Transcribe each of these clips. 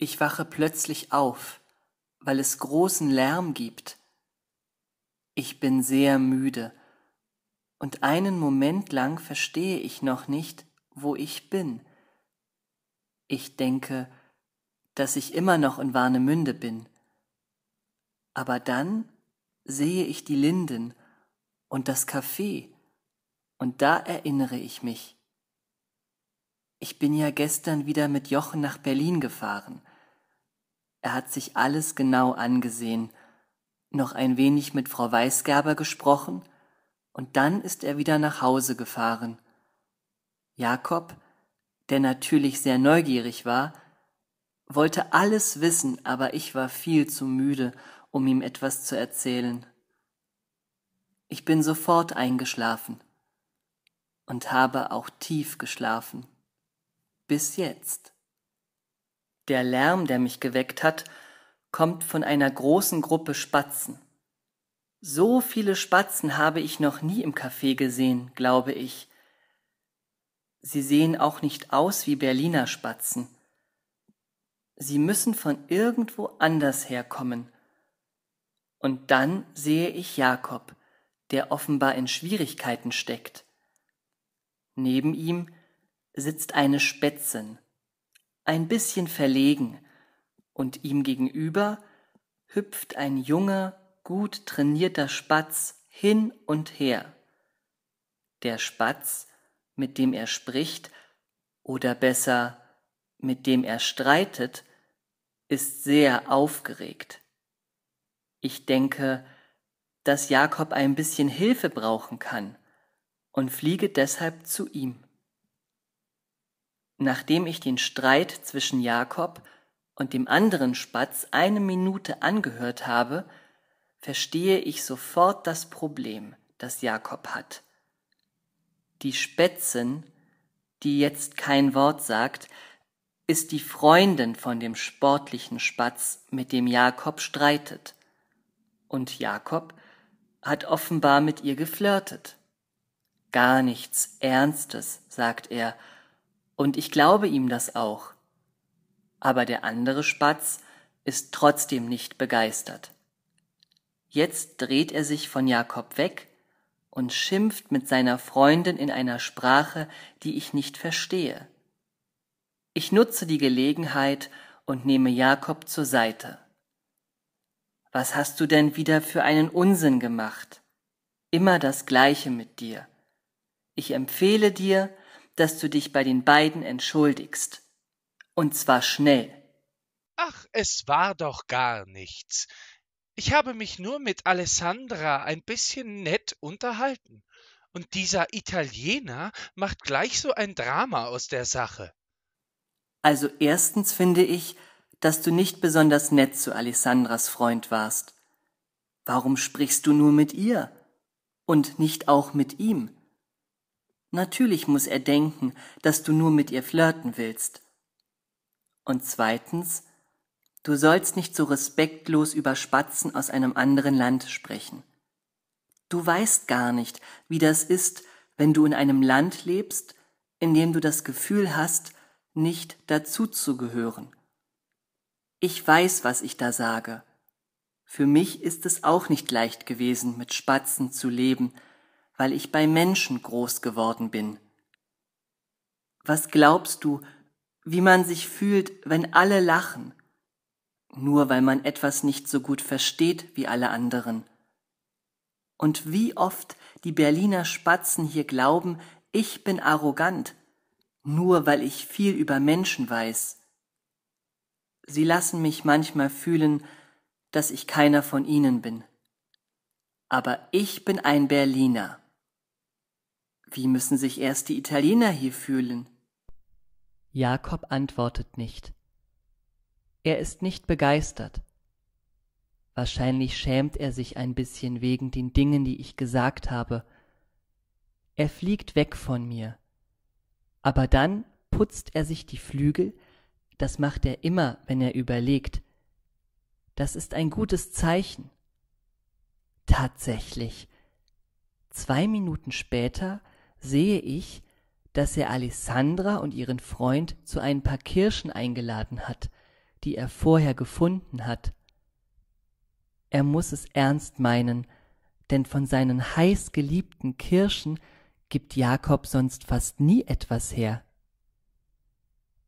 Ich wache plötzlich auf, weil es großen Lärm gibt. Ich bin sehr müde, und einen Moment lang verstehe ich noch nicht, wo ich bin. Ich denke, dass ich immer noch in Warnemünde bin. Aber dann sehe ich die Linden und das Café, und da erinnere ich mich. Ich bin ja gestern wieder mit Jochen nach Berlin gefahren. Er hat sich alles genau angesehen, noch ein wenig mit Frau Weisgerber gesprochen, und dann ist er wieder nach Hause gefahren. Jakob, der natürlich sehr neugierig war, wollte alles wissen, aber ich war viel zu müde, um ihm etwas zu erzählen. Ich bin sofort eingeschlafen und habe auch tief geschlafen. Bis jetzt. Der Lärm, der mich geweckt hat, kommt von einer großen Gruppe Spatzen. So viele Spatzen habe ich noch nie im Café gesehen, glaube ich. Sie sehen auch nicht aus wie Berliner Spatzen. Sie müssen von irgendwo anders herkommen. Und dann sehe ich Jakob, der offenbar in Schwierigkeiten steckt. Neben ihm sitzt eine Spätzin ein bisschen verlegen, und ihm gegenüber hüpft ein junger, gut trainierter Spatz hin und her. Der Spatz, mit dem er spricht, oder besser, mit dem er streitet, ist sehr aufgeregt. Ich denke, dass Jakob ein bisschen Hilfe brauchen kann und fliege deshalb zu ihm. Nachdem ich den Streit zwischen Jakob und dem anderen Spatz eine Minute angehört habe, verstehe ich sofort das Problem, das Jakob hat. Die Spätzin, die jetzt kein Wort sagt, ist die Freundin von dem sportlichen Spatz, mit dem Jakob streitet. Und Jakob hat offenbar mit ihr geflirtet. Gar nichts Ernstes, sagt er, und ich glaube ihm das auch. Aber der andere Spatz ist trotzdem nicht begeistert. Jetzt dreht er sich von Jakob weg und schimpft mit seiner Freundin in einer Sprache, die ich nicht verstehe. Ich nutze die Gelegenheit und nehme Jakob zur Seite. Was hast du denn wieder für einen Unsinn gemacht? Immer das Gleiche mit dir. Ich empfehle dir, dass du dich bei den beiden entschuldigst. Und zwar schnell. Ach, es war doch gar nichts. Ich habe mich nur mit Alessandra ein bisschen nett unterhalten. Und dieser Italiener macht gleich so ein Drama aus der Sache. Also erstens finde ich, dass du nicht besonders nett zu Alessandras Freund warst. Warum sprichst du nur mit ihr und nicht auch mit ihm? Natürlich muss er denken, dass du nur mit ihr flirten willst. Und zweitens, du sollst nicht so respektlos über Spatzen aus einem anderen Land sprechen. Du weißt gar nicht, wie das ist, wenn du in einem Land lebst, in dem du das Gefühl hast, nicht dazuzugehören. Ich weiß, was ich da sage. Für mich ist es auch nicht leicht gewesen, mit Spatzen zu leben, weil ich bei Menschen groß geworden bin. Was glaubst du, wie man sich fühlt, wenn alle lachen, nur weil man etwas nicht so gut versteht wie alle anderen? Und wie oft die Berliner Spatzen hier glauben, ich bin arrogant, nur weil ich viel über Menschen weiß. Sie lassen mich manchmal fühlen, dass ich keiner von ihnen bin. Aber ich bin ein Berliner. Wie müssen sich erst die Italiener hier fühlen? Jakob antwortet nicht. Er ist nicht begeistert. Wahrscheinlich schämt er sich ein bisschen wegen den Dingen, die ich gesagt habe. Er fliegt weg von mir. Aber dann putzt er sich die Flügel, das macht er immer, wenn er überlegt. Das ist ein gutes Zeichen. Tatsächlich. Zwei Minuten später sehe ich, dass er Alessandra und ihren Freund zu ein paar Kirschen eingeladen hat, die er vorher gefunden hat. Er muß es ernst meinen, denn von seinen heiß geliebten Kirschen gibt Jakob sonst fast nie etwas her.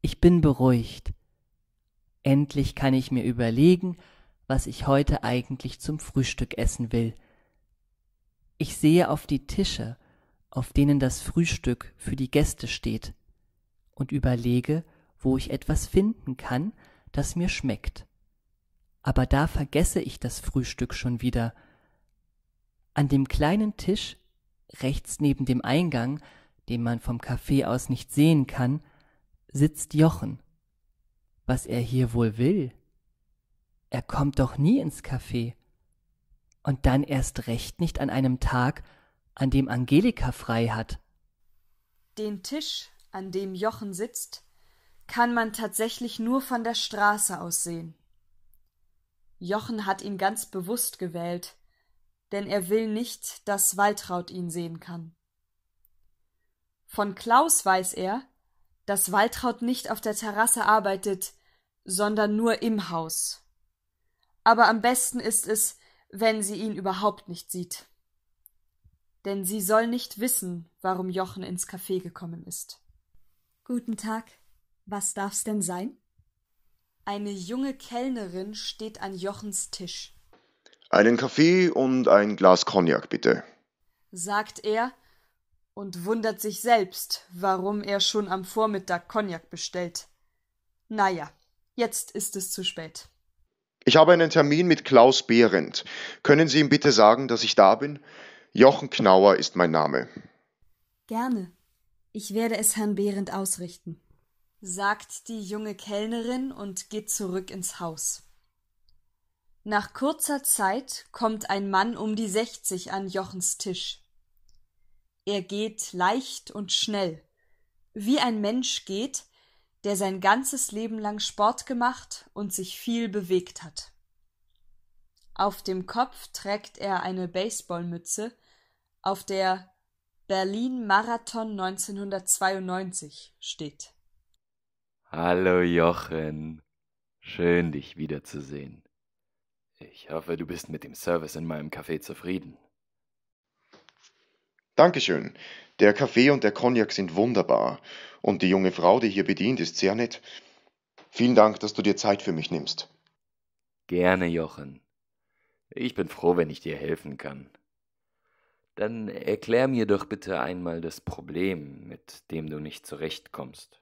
Ich bin beruhigt. Endlich kann ich mir überlegen, was ich heute eigentlich zum Frühstück essen will. Ich sehe auf die Tische auf denen das Frühstück für die Gäste steht, und überlege, wo ich etwas finden kann, das mir schmeckt. Aber da vergesse ich das Frühstück schon wieder. An dem kleinen Tisch, rechts neben dem Eingang, den man vom Café aus nicht sehen kann, sitzt Jochen. Was er hier wohl will? Er kommt doch nie ins Café. Und dann erst recht nicht an einem Tag, an dem Angelika frei hat. Den Tisch, an dem Jochen sitzt, kann man tatsächlich nur von der Straße aus sehen. Jochen hat ihn ganz bewusst gewählt, denn er will nicht, dass Waltraud ihn sehen kann. Von Klaus weiß er, dass Waltraud nicht auf der Terrasse arbeitet, sondern nur im Haus. Aber am besten ist es, wenn sie ihn überhaupt nicht sieht. Denn sie soll nicht wissen, warum Jochen ins Café gekommen ist. Guten Tag. Was darf's denn sein? Eine junge Kellnerin steht an Jochens Tisch. Einen Kaffee und ein Glas Cognac, bitte, sagt er und wundert sich selbst, warum er schon am Vormittag Cognac bestellt. Na ja, jetzt ist es zu spät. Ich habe einen Termin mit Klaus Behrendt. Können Sie ihm bitte sagen, dass ich da bin? Jochen Knauer ist mein Name. Gerne. Ich werde es Herrn Behrendt ausrichten, sagt die junge Kellnerin und geht zurück ins Haus. Nach kurzer Zeit kommt ein Mann um die sechzig an Jochens Tisch. Er geht leicht und schnell, wie ein Mensch geht, der sein ganzes Leben lang Sport gemacht und sich viel bewegt hat. Auf dem Kopf trägt er eine Baseballmütze, auf der Berlin Marathon 1992 steht. Hallo Jochen, schön dich wiederzusehen. Ich hoffe, du bist mit dem Service in meinem Café zufrieden. Dankeschön. Der Kaffee und der Cognac sind wunderbar. Und die junge Frau, die hier bedient, ist sehr nett. Vielen Dank, dass du dir Zeit für mich nimmst. Gerne, Jochen. Ich bin froh, wenn ich dir helfen kann. Dann erklär mir doch bitte einmal das Problem, mit dem du nicht zurechtkommst.